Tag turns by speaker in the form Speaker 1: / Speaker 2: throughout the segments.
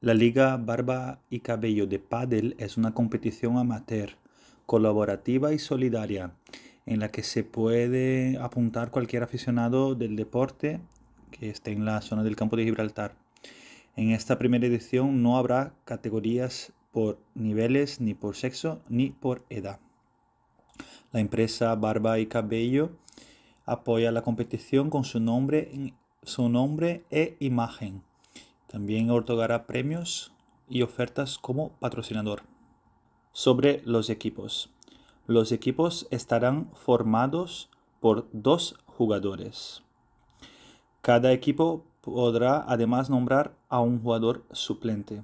Speaker 1: La Liga Barba y Cabello de Padel es una competición amateur, colaborativa y solidaria, en la que se puede apuntar cualquier aficionado del deporte que esté en la zona del campo de Gibraltar. En esta primera edición no habrá categorías por niveles, ni por sexo, ni por edad. La empresa Barba y Cabello apoya la competición con su nombre, su nombre e imagen también otorgará premios y ofertas como patrocinador. Sobre los equipos. Los equipos estarán formados por dos jugadores. Cada equipo podrá además nombrar a un jugador suplente.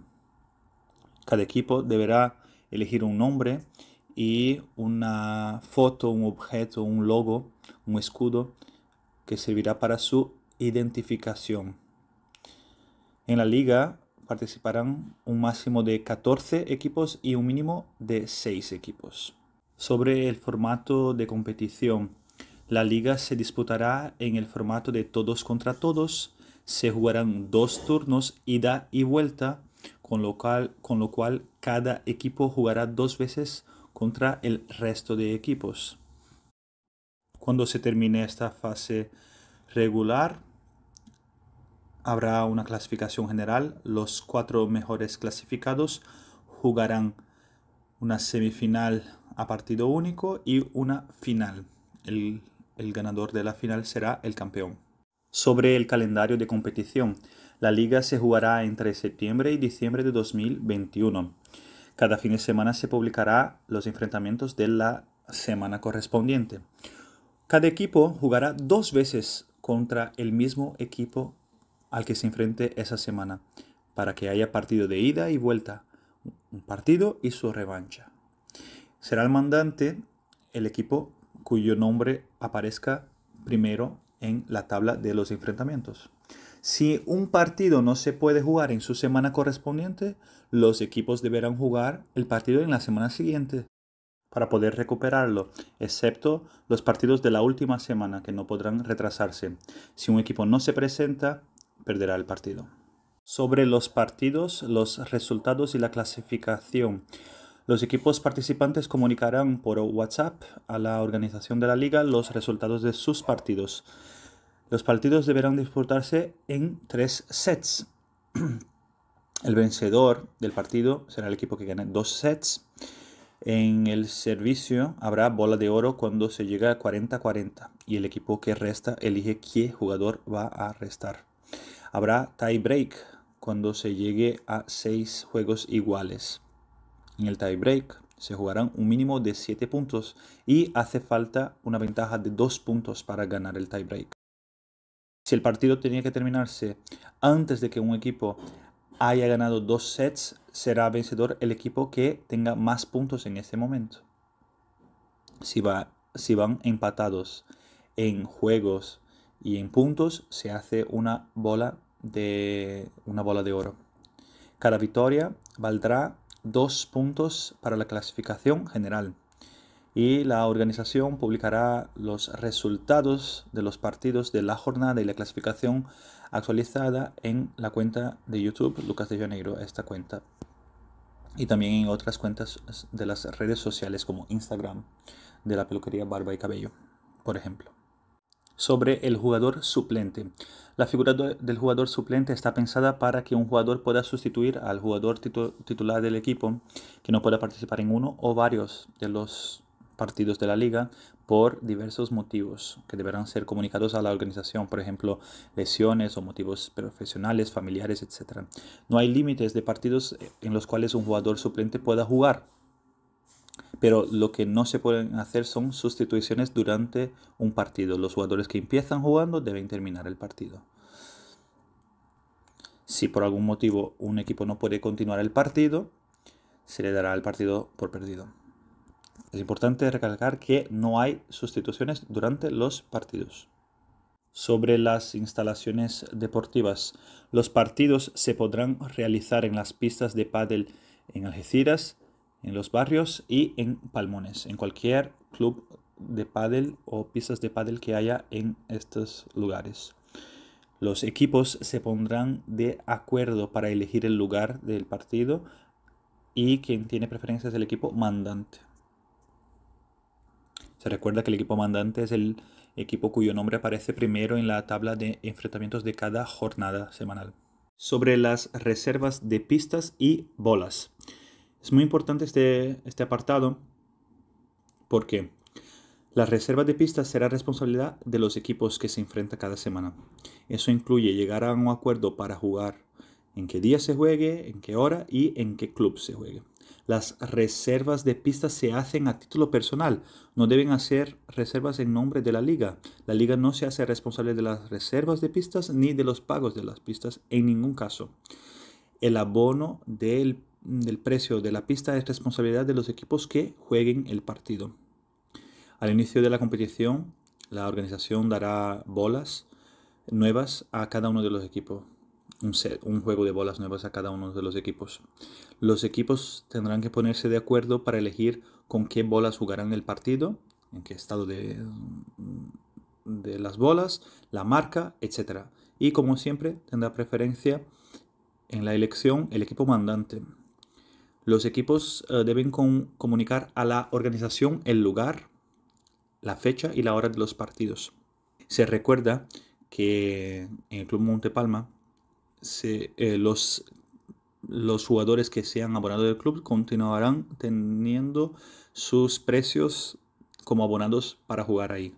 Speaker 1: Cada equipo deberá elegir un nombre y una foto, un objeto, un logo, un escudo que servirá para su identificación. En la liga participarán un máximo de 14 equipos y un mínimo de 6 equipos. Sobre el formato de competición, la liga se disputará en el formato de todos contra todos, se jugarán dos turnos ida y vuelta, con lo cual, con lo cual cada equipo jugará dos veces contra el resto de equipos. Cuando se termine esta fase regular, Habrá una clasificación general. Los cuatro mejores clasificados jugarán una semifinal a partido único y una final. El, ganador de la final será el campeón. Sobre el calendario de competición, la liga se jugará entre septiembre y diciembre de 2021. Cada fin de semana se publicará los enfrentamientos de la semana correspondiente. Cada equipo jugará dos veces contra el mismo equipo al que se enfrente esa semana, para que haya partido de ida y vuelta, un partido y su revancha. Será el mandante el equipo cuyo nombre aparezca primero en la tabla de los enfrentamientos. Si un partido no se puede jugar en su semana correspondiente, los equipos deberán jugar el partido en la semana siguiente para poder recuperarlo, excepto los partidos de la última semana que no podrán retrasarse. Si un equipo no se presenta, perderá el partido. Sobre los partidos, los resultados y la clasificación. Los equipos participantes comunicarán por WhatsApp a la organización de la liga los resultados de sus partidos. Los partidos deberán disputarse en tres sets. El vencedor del partido será el equipo que gane dos sets. En el servicio habrá bola de oro cuando se llegue a 40-40 y el equipo que resta elige qué jugador va a restar. Habrá tie-break cuando se llegue a seis juegos iguales. En el tie-break se jugarán un mínimo de siete puntos y hace falta una ventaja de dos puntos para ganar el tie-break. Si el partido tenía que terminarse antes de que un equipo haya ganado dos sets, será vencedor el equipo que tenga más puntos en ese momento. Si, va, si van empatados en juegos y en puntos, se hace una bola de una bola de oro. Cada victoria valdrá dos puntos para la clasificación general y la organización publicará los resultados de los partidos de la jornada y la clasificación actualizada en la cuenta de YouTube Lucas de Janeiro, esta cuenta, y también en otras cuentas de las redes sociales como Instagram de la peluquería Barba y Cabello, por ejemplo. Sobre el jugador suplente. La figura del jugador suplente está pensada para que un jugador pueda sustituir al jugador titular del equipo que no pueda participar en uno o varios de los partidos de la liga por diversos motivos que deberán ser comunicados a la organización, por ejemplo, lesiones o motivos profesionales, familiares, etc. No hay límites de partidos en los cuales un jugador suplente pueda jugar pero lo que no se pueden hacer son sustituciones durante un partido. Los jugadores que empiezan jugando deben terminar el partido. Si por algún motivo un equipo no puede continuar el partido, se le dará el partido por perdido. Es importante recalcar que no hay sustituciones durante los partidos. Sobre las instalaciones deportivas, los partidos se podrán realizar en las pistas de pádel en Algeciras, en los barrios y en Palmones, en cualquier club de pádel o pistas de pádel que haya en estos lugares. Los equipos se pondrán de acuerdo para elegir el lugar del partido y quien tiene preferencia es el equipo mandante. Se recuerda que el equipo mandante es el equipo cuyo nombre aparece primero en la tabla de enfrentamientos de cada jornada semanal. Sobre las reservas de pistas y bolas. Es muy importante este, este apartado porque las reserva de pistas será responsabilidad de los equipos que se enfrentan cada semana. Eso incluye llegar a un acuerdo para jugar, en qué día se juegue, en qué hora y en qué club se juegue. Las reservas de pistas se hacen a título personal, no deben hacer reservas en nombre de la liga. La liga no se hace responsable de las reservas de pistas ni de los pagos de las pistas en ningún caso. El abono del del precio de la pista es responsabilidad de los equipos que jueguen el partido. Al inicio de la competición, la organización dará bolas nuevas a cada uno de los equipos. Un, set, un juego de bolas nuevas a cada uno de los equipos. Los equipos tendrán que ponerse de acuerdo para elegir con qué bolas jugarán el partido, en qué estado de, de las bolas, la marca, etc. Y como siempre, tendrá preferencia en la elección el equipo mandante, los equipos eh, deben comunicar a la organización el lugar, la fecha y la hora de los partidos. Se recuerda que en el Club Monte Palma eh, los, los jugadores que sean abonados del club continuarán teniendo sus precios como abonados para jugar ahí.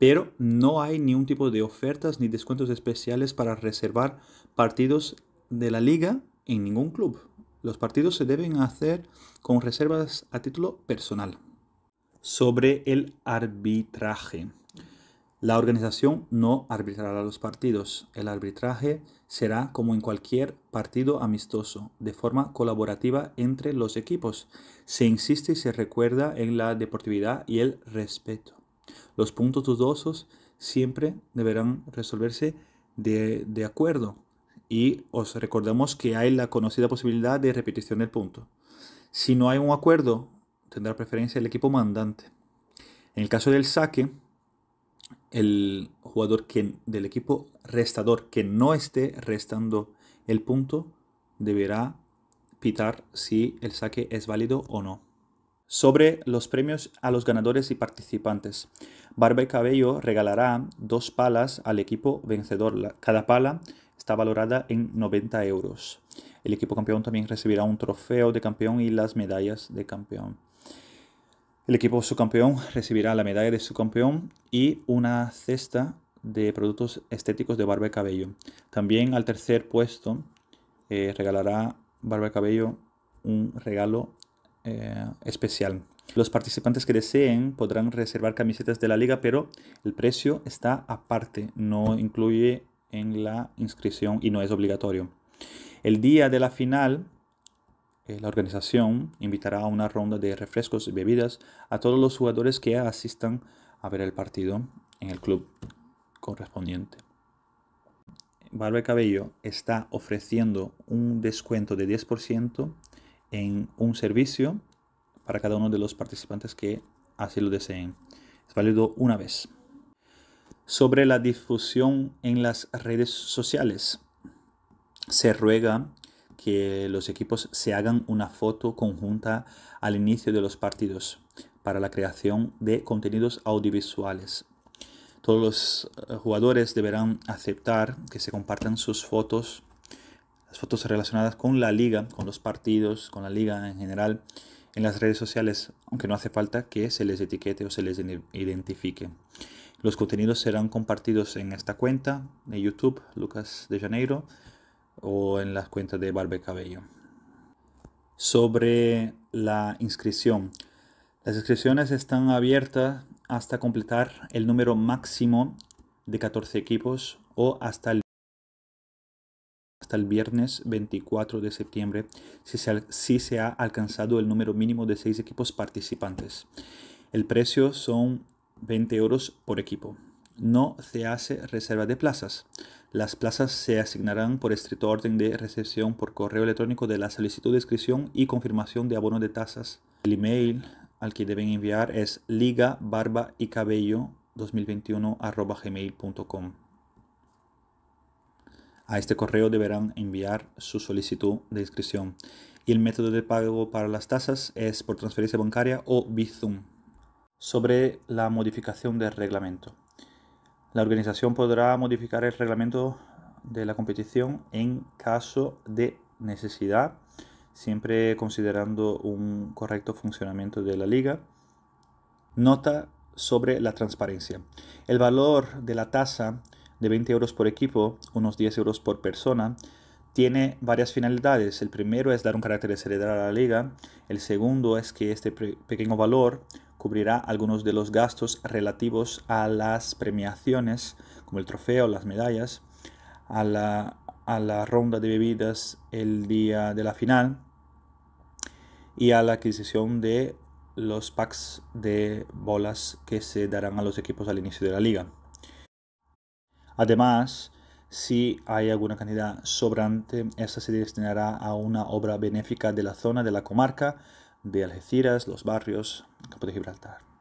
Speaker 1: Pero no hay ningún tipo de ofertas ni descuentos especiales para reservar partidos de la liga en ningún club. Los partidos se deben hacer con reservas a título personal. Sobre el arbitraje. La organización no arbitrará los partidos. El arbitraje será como en cualquier partido amistoso, de forma colaborativa entre los equipos. Se insiste y se recuerda en la deportividad y el respeto. Los puntos dudosos siempre deberán resolverse de, acuerdo y os recordamos que hay la conocida posibilidad de repetición del punto. Si no hay un acuerdo, tendrá preferencia el equipo mandante. En el caso del saque, el jugador del equipo restador que no esté restando el punto deberá pitar si el saque es válido o no. Sobre los premios a los ganadores y participantes. Barba y Cabello regalará dos palas al equipo vencedor. Cada pala está valorada en 90 euros. El equipo campeón también recibirá un trofeo de campeón y las medallas de campeón. El equipo subcampeón recibirá la medalla de subcampeón y una cesta de productos estéticos de barba y cabello. También al tercer puesto eh, regalará barba y cabello un regalo eh, especial. Los participantes que deseen podrán reservar camisetas de la liga, pero el precio está aparte, no incluye en la inscripción y no es obligatorio. El día de la final, eh, la organización invitará a una ronda de refrescos y bebidas a todos los jugadores que asistan a ver el partido en el club correspondiente. Barbe Cabello está ofreciendo un descuento de 10% en un servicio para cada uno de los participantes que así lo deseen. Es válido una vez sobre la difusión en las redes sociales. Se ruega que los equipos se hagan una foto conjunta al inicio de los partidos para la creación de contenidos audiovisuales. Todos los eh, jugadores deberán aceptar que se compartan sus fotos, las fotos relacionadas con la liga, con los partidos, con la liga en general, en las redes sociales, aunque no hace falta que se les etiquete o se les identifique. Los contenidos serán compartidos en esta cuenta de YouTube, Lucas de Janeiro, o en las cuentas de Barbe Cabello. Sobre la inscripción. Las inscripciones están abiertas hasta completar el número máximo de 14 equipos o hasta el, el viernes 24 de septiembre si se, si se ha alcanzado el número mínimo de 6 equipos participantes. El precio son 20 euros por equipo. No se hace reserva de plazas. Las plazas se asignarán por estricto orden de recepción por correo electrónico de la solicitud de inscripción y confirmación de abono de tasas. El email al que deben enviar es liga barba y cabello 2021 A este correo deberán enviar su solicitud de inscripción. Y el método de pago para las tasas es por transferencia bancaria o Bizum sobre la modificación del reglamento. La organización podrá modificar el reglamento de la competición en caso de necesidad, siempre considerando un correcto funcionamiento de la liga. Nota sobre la transparencia. El valor de la tasa de 20 euros por equipo, unos 10 euros por persona, tiene varias finalidades. El primero es dar un carácter de a la liga. El segundo es que este pequeño valor cubrirá algunos de los gastos relativos a las premiaciones, como el trofeo, las medallas, a la, ronda de bebidas el día de la final y a la adquisición de los packs de bolas que se darán a los equipos al inicio de la liga. Además, si hay alguna cantidad sobrante, esta se destinará a una obra benéfica de la zona de la comarca de Algeciras, los barrios, Campo de Gibraltar.